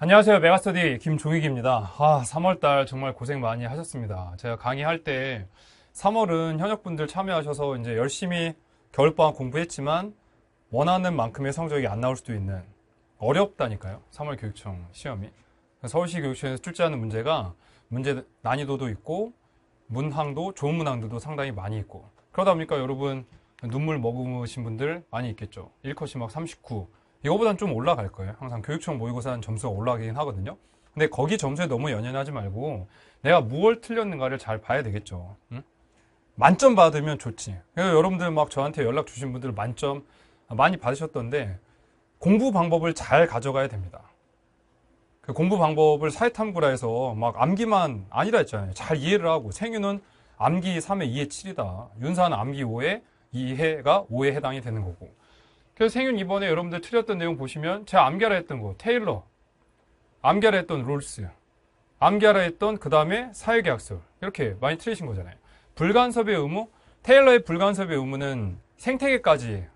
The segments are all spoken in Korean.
안녕하세요. 메가스터디 김종익입니다. 아, 3월달 정말 고생 많이 하셨습니다. 제가 강의할 때 3월은 현역분들 참여하셔서 이제 열심히 겨울방학 공부했지만 원하는 만큼의 성적이 안 나올 수도 있는 어렵다니까요. 3월 교육청 시험이. 서울시 교육청에서 출제하는 문제가 문제 난이도도 있고 문항도 좋은 문항들도 상당히 많이 있고 그러다 보니까 여러분 눈물 머금으신 분들 많이 있겠죠. 1컷이 막 39, 이거보단 좀 올라갈 거예요. 항상 교육청 모의고사는 점수가 올라가긴 하거든요. 근데 거기 점수에 너무 연연하지 말고 내가 무얼 틀렸는가를 잘 봐야 되겠죠. 응? 만점 받으면 좋지. 그래서 여러분들 막 저한테 연락 주신 분들 만점 많이 받으셨던데 공부 방법을 잘 가져가야 됩니다. 그 공부 방법을 사회탐구라 해서 막 암기만 아니라 했잖아요. 잘 이해를 하고 생유는 암기 3에 2에 7이다. 윤산 암기 5에 2해가 5에 해당이 되는 거고 그래서 생윤 이번에 여러분들 틀렸던 내용 보시면 제가 암기하라 했던 거 테일러 암기하라 했던 롤스 암기하라 했던 그 다음에 사회계약설 이렇게 많이 틀리신 거잖아요 불간섭의 의무 테일러의 불간섭의 의무는 생태계까지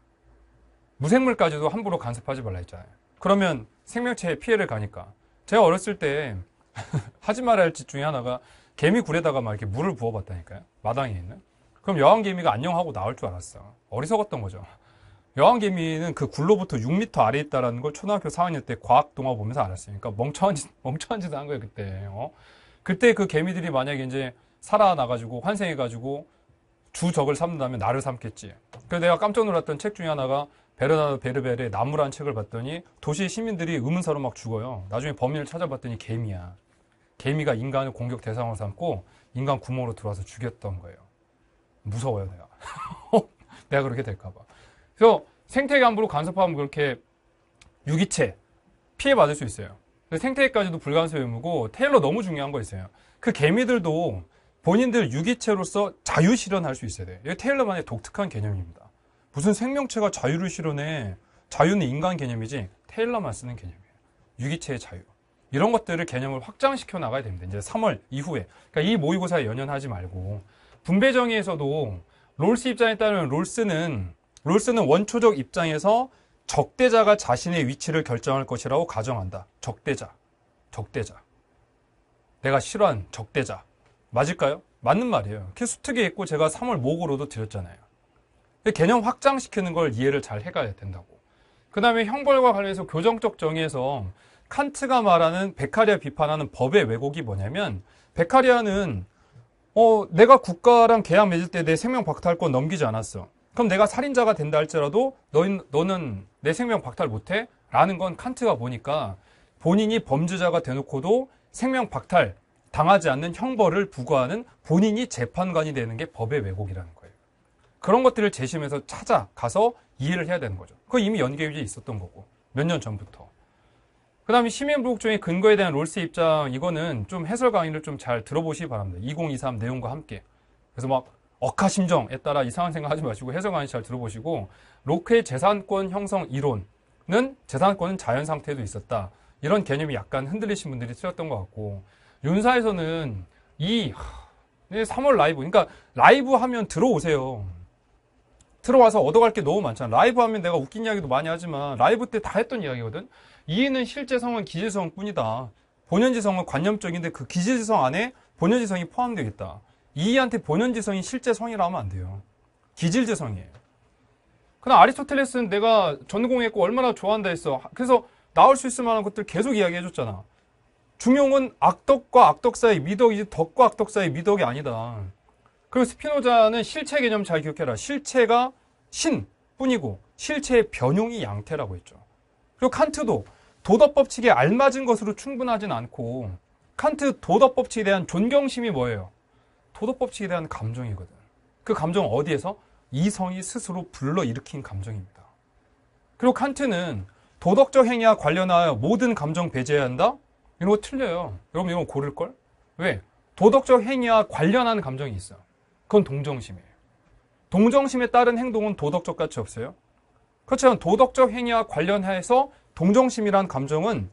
무생물까지도 함부로 간섭하지 말라 했잖아요 그러면 생명체에 피해를 가니까 제가 어렸을 때 하지 말아야 할 짓 중에 하나가 개미 굴에다가 막 이렇게 물을 부어봤다니까요 마당에 있는 그럼 여왕개미가 안녕하고 나올 줄 알았어 어리석었던 거죠 여왕개미는 그 굴로부터 6m 아래에 있다는 걸 초등학교 4학년 때 과학동화 보면서 알았어요. 그러니까 멍청한 짓, 멍청한 짓을 한 거예요, 그때. 어? 그때 그 개미들이 만약에 이제 살아나가지고 환생해가지고 주적을 삼는다면 나를 삼겠지. 그래서 내가 깜짝 놀랐던 책 중에 하나가 베르나르 베르베르의 나무란 책을 봤더니 도시 시민들이 의문사로 막 죽어요. 나중에 범인을 찾아봤더니 개미야. 개미가 인간을 공격 대상으로 삼고 인간 구멍으로 들어와서 죽였던 거예요. 무서워요, 내가. 내가 그렇게 될까봐. 그래서 생태 간부로 간섭하면 그렇게 유기체 피해 받을 수 있어요. 생태까지도 불간섭 의무고 테일러 너무 중요한 거 있어요. 그 개미들도 본인들 유기체로서 자유 실현할 수 있어야 돼. 요 이게 테일러만의 독특한 개념입니다. 무슨 생명체가 자유를 실현해? 자유는 인간 개념이지 테일러만 쓰는 개념이에요. 유기체의 자유. 이런 것들을 개념을 확장시켜 나가야 됩니다. 이제 3월 이후에. 그러니까 이 모의고사에 연연하지 말고 분배정의에서도 롤스 입장에 따르면 롤스는 롤스는 원초적 입장에서 적대자가 자신의 위치를 결정할 것이라고 가정한다. 적대자. 적대자. 내가 싫어한 적대자. 맞을까요? 맞는 말이에요. 키스특에 있고 제가 3월 목으로도 드렸잖아요. 개념 확장시키는 걸 이해를 잘 해가야 된다고. 그 다음에 형벌과 관련해서 교정적 정의에서 칸트가 말하는 베카리아 비판하는 법의 왜곡이 뭐냐면 베카리아는 어, 내가 국가랑 계약 맺을 때 내 생명 박탈권 넘기지 않았어. 그럼 내가 살인자가 된다 할지라도 너는, 너는 내 생명 박탈 못해? 라는 건 칸트가 보니까 본인이 범죄자가 되놓고도 생명 박탈 당하지 않는 형벌을 부과하는 본인이 재판관이 되는 게 법의 왜곡이라는 거예요. 그런 것들을 재심해서 찾아가서 이해를 해야 되는 거죠. 그 이미 연계유지에 있었던 거고 몇 년 전부터. 그 다음에 시민부족종의 근거에 대한 롤스 입장 이거는 좀 해설 강의를 좀 잘 들어보시기 바랍니다. 2023 내용과 함께. 그래서 막 억하심정에 따라 이상한 생각하지 마시고 해석안이 잘 들어보시고 로크의 재산권 형성 이론은 재산권은 자연 상태에도 있었다. 이런 개념이 약간 흔들리신 분들이 쓰였던 것 같고 윤사에서는 이 3월 라이브 그러니까 라이브 하면 들어오세요. 들어와서 얻어갈 게 너무 많잖아. 라이브 하면 내가 웃긴 이야기도 많이 하지만 라이브 때 다 했던 이야기거든. 이는 실제성은 기질성뿐이다. 본연지성은 관념적인데 그 기질성 안에 본연지성이 포함되어 있다. 이한테 본연지성이 실제 성이라 하면 안 돼요. 기질지성이에요. 그럼 아리스토텔레스는 내가 전공했고 얼마나 좋아한다 했어. 그래서 나올 수 있을 만한 것들 계속 이야기해줬잖아. 중용은 악덕과 악덕 사이 미덕이지 덕과 악덕 사이 미덕이 아니다. 그리고 스피노자는 실체 개념 잘 기억해라. 실체가 신뿐이고 실체의 변용이 양태라고 했죠. 그리고 칸트도 도덕법칙에 알맞은 것으로 충분하진 않고 칸트 도덕법칙에 대한 존경심이 뭐예요? 도덕법칙에 대한 감정이거든. 그 감정은 어디에서? 이성이 스스로 불러일으킨 감정입니다. 그리고 칸트는 도덕적 행위와 관련하여 모든 감정 배제해야 한다? 이런 거 틀려요. 여러분 이런 거 고를걸? 왜? 도덕적 행위와 관련한 감정이 있어. 그건 동정심이에요. 동정심에 따른 행동은 도덕적 가치 없어요. 그렇지만 도덕적 행위와 관련해서 동정심이란 감정은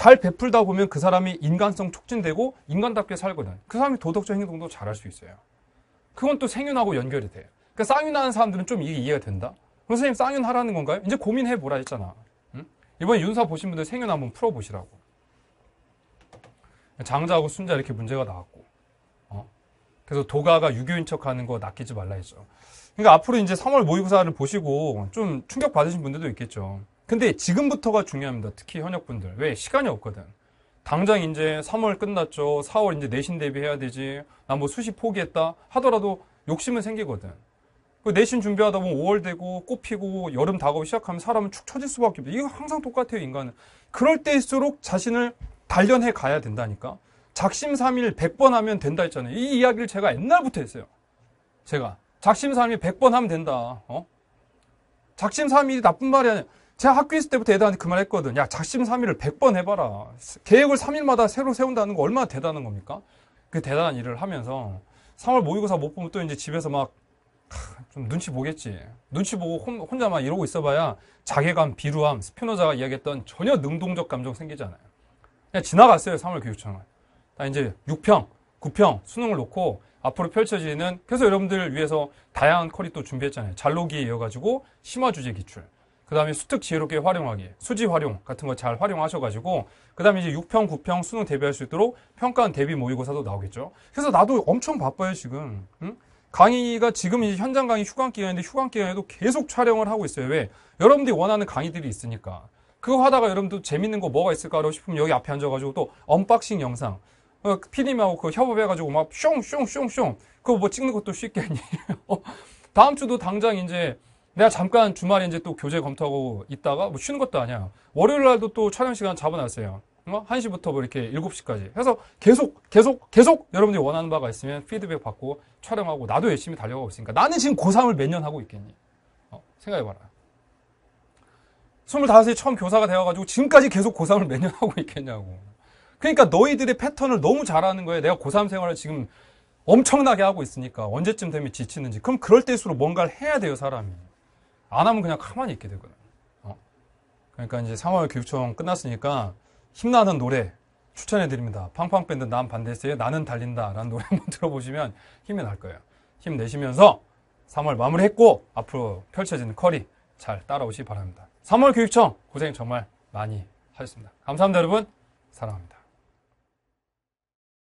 잘 베풀다 보면 그 사람이 인간성 촉진되고 인간답게 살거든. 그 사람이 도덕적 행동도 잘 할 수 있어요. 그건 또 생윤하고 연결이 돼요. 그러니까 쌍윤하는 사람들은 좀 이게 이해가 된다. 선생님 쌍윤하라는 건가요? 이제 고민해보라 했잖아. 응? 이번에 윤사 보신 분들 생윤 한번 풀어보시라고. 장자하고 순자 이렇게 문제가 나왔고. 어? 그래서 도가가 유교인 척 하는 거 낚이지 말라 했죠. 그러니까 앞으로 이제 3월 모의고사를 보시고 좀 충격받으신 분들도 있겠죠. 근데 지금부터가 중요합니다. 특히 현역분들. 왜? 시간이 없거든. 당장 이제 3월 끝났죠. 4월 이제 내신 대비해야 되지. 나 뭐 수시 포기했다 하더라도 욕심은 생기거든. 그 내신 준비하다 보면 5월 되고 꽃 피고 여름 다가오기 시작하면 사람은 축 처질 수밖에 없어. 이거 항상 똑같아요, 인간은. 그럴 때일수록 자신을 단련해 가야 된다니까. 작심삼일 100번 하면 된다 했잖아요. 이 이야기를 제가 옛날부터 했어요. 제가 작심삼일 100번 하면 된다. 어? 작심삼일이 나쁜 말이 아니야. 제가 학교 있을 때부터 애들한테 그 말 했거든. 야, 작심 삼일을 100번 해봐라. 계획을 3일마다 새로 세운다는 거 얼마나 대단한 겁니까? 그 대단한 일을 하면서 3월 모의고사 못 보면 또 이제 집에서 막 좀 눈치 보겠지. 눈치 보고 혼자 만 이러고 있어봐야 자괴감, 비루함, 스피노자가 이야기했던 전혀 능동적 감정 생기지 않아요. 그냥 지나갔어요, 3월 교육청은. 나 이제 6평, 9평, 수능을 놓고 앞으로 펼쳐지는 그래서 여러분들을 위해서 다양한 커리 또 준비했잖아요. 잘로기에 이어가지고 심화 주제 기출. 그 다음에 수특 지혜롭게 활용하기, 수지 활용 같은 거 잘 활용하셔가지고 그 다음에 이제 6평, 9평 수능 대비할 수 있도록 평가원 대비 모의고사도 나오겠죠. 그래서 나도 엄청 바빠요 지금. 응? 강의가 지금 이제 현장 강의 휴강 기간인데 휴강 기간에도 계속 촬영을 하고 있어요. 왜? 여러분들이 원하는 강의들이 있으니까. 그거 하다가 여러분도 재밌는 거 뭐가 있을까라고 싶으면 여기 앞에 앉아가지고 또 언박싱 영상. 어, 피디님하고 그 협업해가지고 막 슝, 슝, 슝, 슝. 그거 뭐 찍는 것도 쉽게 아니에요. 다음 주도 당장 이제 내가 잠깐 주말에 이제 또 교재 검토하고 있다가 뭐 쉬는 것도 아니야. 월요일 날도 또 촬영 시간 잡아놨어요. 어? 1시부터 뭐 이렇게 7시까지 해서 계속 계속 계속 여러분들이 원하는 바가 있으면 피드백 받고 촬영하고 나도 열심히 달려가고 있으니까 나는 지금 고3을 몇 년 하고 있겠니? 어, 생각해봐라. 2 5세 처음 교사가 되어가지고 지금까지 계속 고3을 몇 년 하고 있겠냐고. 그러니까 너희들의 패턴을 너무 잘하는 거예요. 내가 고3 생활을 지금 엄청나게 하고 있으니까 언제쯤 되면 지치는지. 그럼 그럴 때일수록 뭔가를 해야 돼요, 사람이. 안 하면 그냥 가만히 있게 되거든 어. 그러니까 이제 3월 교육청 끝났으니까 힘나는 노래 추천해드립니다. 팡팡밴드 난 반대세에 나는 달린다 라는 노래 한번 들어보시면 힘이 날 거예요. 힘내시면서 3월 마무리했고 앞으로 펼쳐지는 커리 잘 따라오시기 바랍니다. 3월 교육청 고생 정말 많이 하셨습니다. 감사합니다 여러분. 사랑합니다.